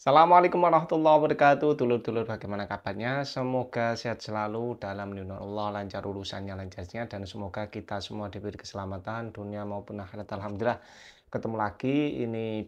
Assalamualaikum warahmatullahi wabarakatuh Dulur-dulur bagaimana kabarnya Semoga sehat selalu dalam lindungan Allah Lancar urusannya lancarnya Dan semoga kita semua diberi keselamatan Dunia maupun akhirat Alhamdulillah Ketemu lagi ini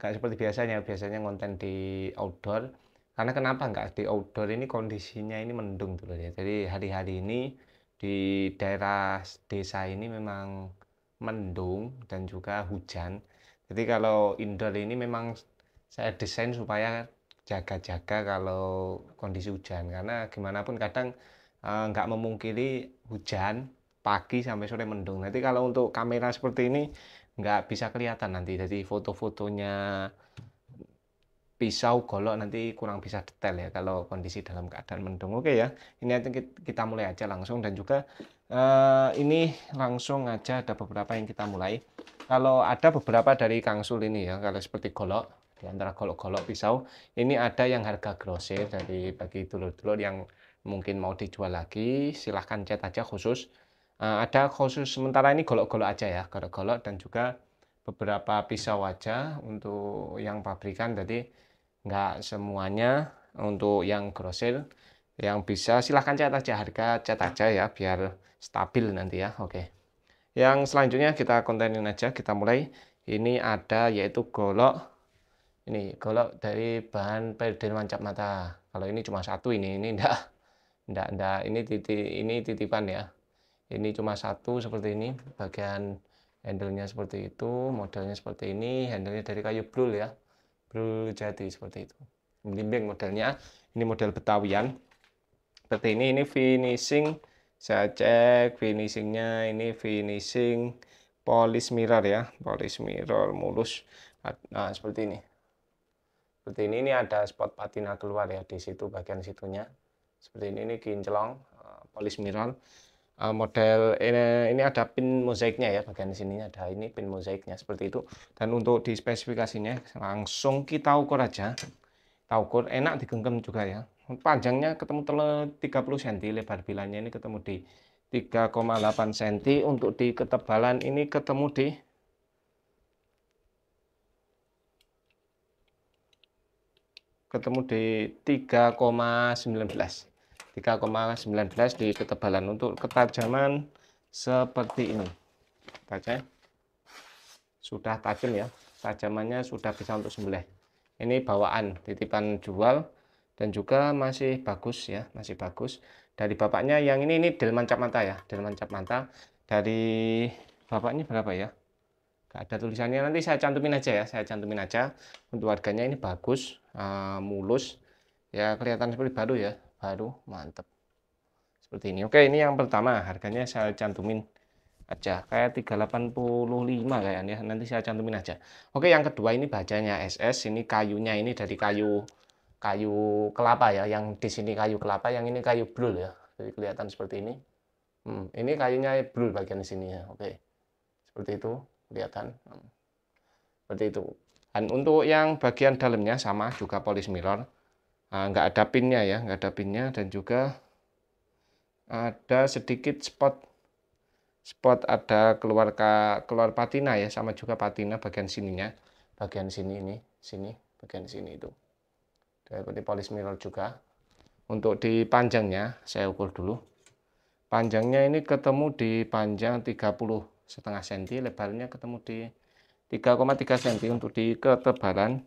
Gak seperti biasanya Biasanya konten di outdoor Karena kenapa nggak di outdoor ini kondisinya ini mendung dulu ya Jadi hari-hari ini di daerah desa ini memang mendung dan juga hujan jadi kalau indoor ini memang saya desain supaya jaga-jaga kalau kondisi hujan karena gimana pun kadang eh, nggak e, memungkiri hujan pagi sampai sore mendung nanti kalau untuk kamera seperti ini nggak bisa kelihatan nanti jadi foto-fotonya pisau golok nanti kurang bisa detail ya kalau kondisi dalam keadaan mendung oke ya ini kita mulai aja langsung dan juga eh, ini langsung aja ada beberapa yang kita mulai kalau ada beberapa dari Kang Sul ini ya kalau seperti golok di antara golok-golok pisau ini ada yang harga grosir jadi bagi dulur-dulur yang mungkin mau dijual lagi silahkan chat aja khusus uh, ada khusus sementara ini golok-golok aja ya golok-golok dan juga beberapa pisau aja untuk yang pabrikan jadi nggak semuanya untuk yang grosir yang bisa silahkan cat aja harga cat aja ya biar stabil nanti ya oke yang selanjutnya kita kontenin aja kita mulai ini ada yaitu golok ini kalau dari bahan perden mancap mata kalau ini cuma satu ini ini enggak enggak enggak ini titi, ini titipan ya ini cuma satu seperti ini bagian handlenya seperti itu modelnya seperti ini handlenya dari kayu brul ya brul jati seperti itu melimbing modelnya ini model betawian seperti ini ini finishing saya cek finishingnya ini finishing polis mirror ya polis mirror mulus nah seperti ini seperti ini ini ada spot patina keluar ya di situ bagian situnya seperti ini ini kinclong eh, polis mirror eh, model ini, ini ada pin mozaiknya ya bagian sini ada ini pin mozaiknya seperti itu dan untuk di spesifikasinya langsung kita ukur aja kita ukur enak digenggam juga ya panjangnya ketemu tele 30 cm lebar bilanya ini ketemu di 3,8 cm untuk di ketebalan ini ketemu di ketemu di 3,19 3,19 di ketebalan untuk ketajaman seperti ini Baca. sudah tajam ya tajamannya sudah bisa untuk sembelih ini bawaan titipan jual dan juga masih bagus ya masih bagus dari bapaknya yang ini ini del mancap mata ya del mancap mata dari bapaknya berapa ya Gak ada tulisannya, nanti saya cantumin aja ya, saya cantumin aja. Untuk harganya ini bagus, uh, mulus, ya kelihatan seperti baru ya, baru mantep. Seperti ini. Oke, ini yang pertama, harganya saya cantumin aja. Kayak 385 kayaknya, nanti saya cantumin aja. Oke, yang kedua ini bajanya SS, ini kayunya ini dari kayu kayu kelapa ya, yang di sini kayu kelapa, yang ini kayu blul ya. Jadi kelihatan seperti ini. Hmm, ini kayunya blul bagian sini ya. Oke. Seperti itu kelihatan seperti itu dan untuk yang bagian dalamnya sama juga polis mirror ah, nggak ada pinnya ya nggak ada pinnya dan juga ada sedikit spot spot ada keluar ke, keluar patina ya sama juga patina bagian sininya bagian sini ini sini bagian sini itu seperti polis mirror juga untuk di panjangnya saya ukur dulu panjangnya ini ketemu di panjang 30 setengah senti lebarnya ketemu di 3,3 senti untuk di ketebalan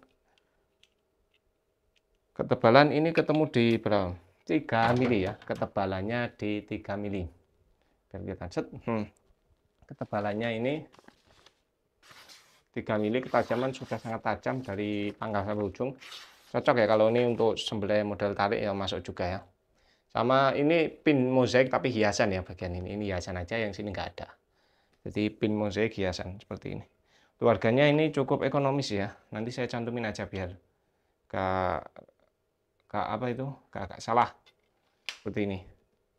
ketebalan ini ketemu di berapa 3 mili ya ketebalannya di 3 mili kelihatan set hmm. ketebalannya ini 3 mili ketajaman sudah sangat tajam dari pangkal sampai ujung cocok ya kalau ini untuk sembelai model tarik yang masuk juga ya sama ini pin mozaik tapi hiasan ya bagian ini ini hiasan aja yang sini nggak ada jadi pin mozaik hiasan seperti ini. Untuk harganya ini cukup ekonomis ya. Nanti saya cantumin aja biar gak, gak apa itu gak, gak salah seperti ini.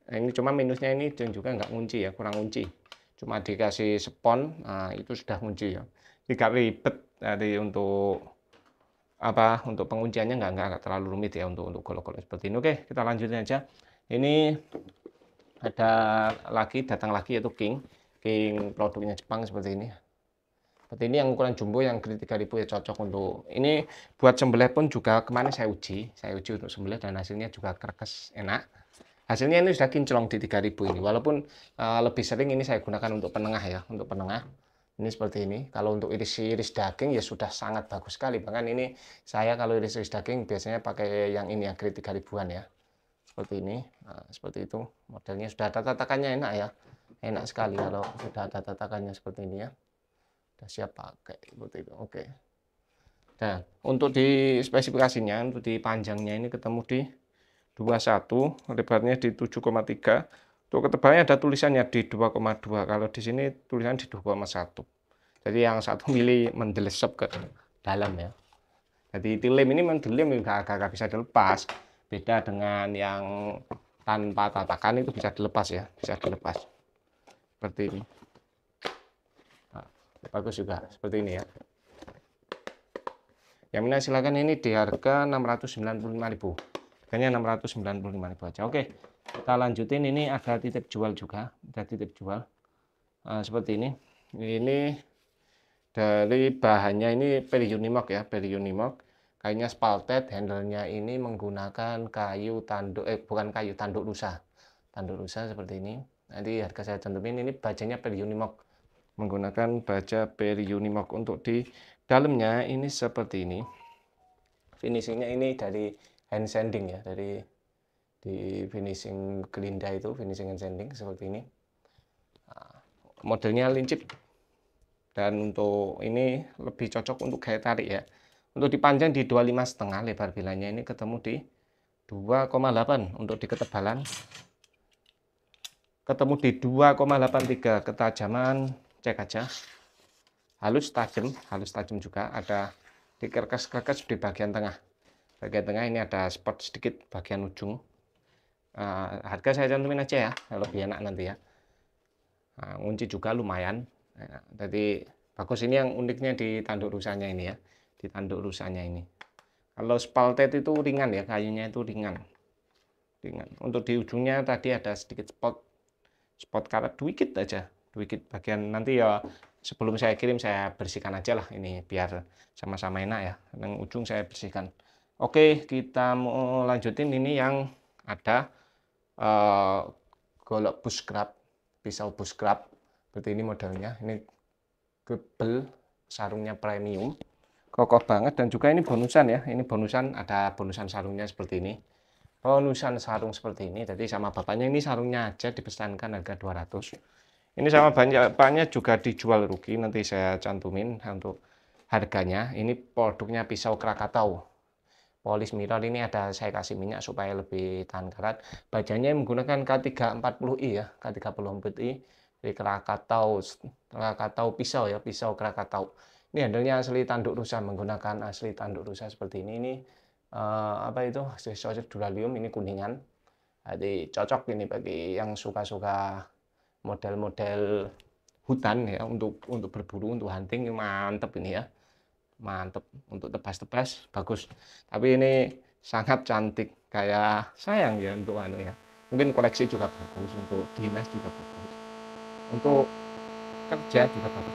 Nah, ini cuma minusnya ini dan juga nggak kunci ya kurang kunci. Cuma dikasih spon nah, itu sudah kunci ya. Tidak ribet tadi untuk apa untuk pengunciannya nggak nggak terlalu rumit ya untuk untuk golok-golok seperti ini. Oke kita lanjutin aja. Ini ada lagi datang lagi yaitu King packing produknya Jepang seperti ini seperti ini yang ukuran jumbo yang grade 3000 ya cocok untuk ini buat sembelih pun juga kemarin saya uji saya uji untuk sembelih dan hasilnya juga kerkes enak hasilnya ini sudah kinclong di 3000 ini walaupun uh, lebih sering ini saya gunakan untuk penengah ya untuk penengah ini seperti ini kalau untuk iris-iris daging ya sudah sangat bagus sekali bahkan ini saya kalau iris-iris daging biasanya pakai yang ini yang grade 3000an ya seperti ini nah, seperti itu modelnya sudah ada tatakannya enak ya enak sekali kalau sudah ada tatakannya seperti ini ya sudah siap pakai seperti itu oke dan untuk di spesifikasinya untuk di panjangnya ini ketemu di 21 lebarnya di 7,3 untuk ketebalannya ada tulisannya di 2,2 kalau di sini tulisan di 2,1 jadi yang satu mili mendelesep ke dalam ya jadi itu lem ini mendelim agak-agak bisa dilepas beda dengan yang tanpa tatakan itu bisa dilepas ya bisa dilepas seperti ini nah, bagus juga seperti ini ya yang minat silakan ini di harga 695.000 harganya 695.000 aja oke kita lanjutin ini ada titip jual juga ada titip jual nah, seperti ini ini dari bahannya ini periunimok ya periunimok kayunya spaltet, handlenya ini menggunakan kayu tanduk, eh bukan kayu, tanduk lusa. Tanduk lusa seperti ini. Nanti harga saya cantumin, ini bajanya periunimok. Menggunakan baja periunimok untuk di dalamnya ini seperti ini. Finishingnya ini dari hand sanding ya, dari di finishing gelinda itu, finishing hand sanding seperti ini. Ah, modelnya lincip. Dan untuk ini lebih cocok untuk gaya tarik ya untuk dipanjang di 25 setengah lebar bilanya ini ketemu di 2,8 untuk di ketebalan ketemu di 2,83 ketajaman cek aja halus tajam halus tajam juga ada di kerkas-kerkas di bagian tengah bagian tengah ini ada spot sedikit bagian ujung uh, harga saya cantumin aja ya lebih enak nanti ya Uh, ngunci juga lumayan eh, jadi bagus ini yang uniknya di tanduk rusanya ini ya di tanduk rusanya ini. Kalau spaltet itu ringan ya, kayunya itu ringan. Ringan. Untuk di ujungnya tadi ada sedikit spot spot karat duit aja, duit bagian nanti ya sebelum saya kirim saya bersihkan aja lah ini biar sama-sama enak ya. Yang ujung saya bersihkan. Oke, kita mau lanjutin ini yang ada uh, golok bus pisau bus Seperti ini modelnya. Ini kebel sarungnya premium kokoh banget dan juga ini bonusan ya ini bonusan ada bonusan sarungnya seperti ini bonusan sarung seperti ini jadi sama bapaknya ini sarungnya aja dipesankan harga 200 ini sama banyak bapaknya juga dijual rugi nanti saya cantumin untuk harganya ini produknya pisau Krakatau polis mirror ini ada saya kasih minyak supaya lebih tahan karat bajanya menggunakan K340i ya K340i dari Krakatau Krakatau pisau ya pisau Krakatau ini handlenya asli tanduk rusa menggunakan asli tanduk rusa seperti ini ini uh, apa itu sosok duralium ini kuningan jadi cocok ini bagi yang suka-suka model-model hutan ya untuk untuk berburu untuk hunting mantep ini ya mantep untuk tebas-tebas bagus tapi ini sangat cantik kayak sayang ya untuk anu ya mungkin koleksi juga bagus untuk dinas juga bagus untuk kerja juga bagus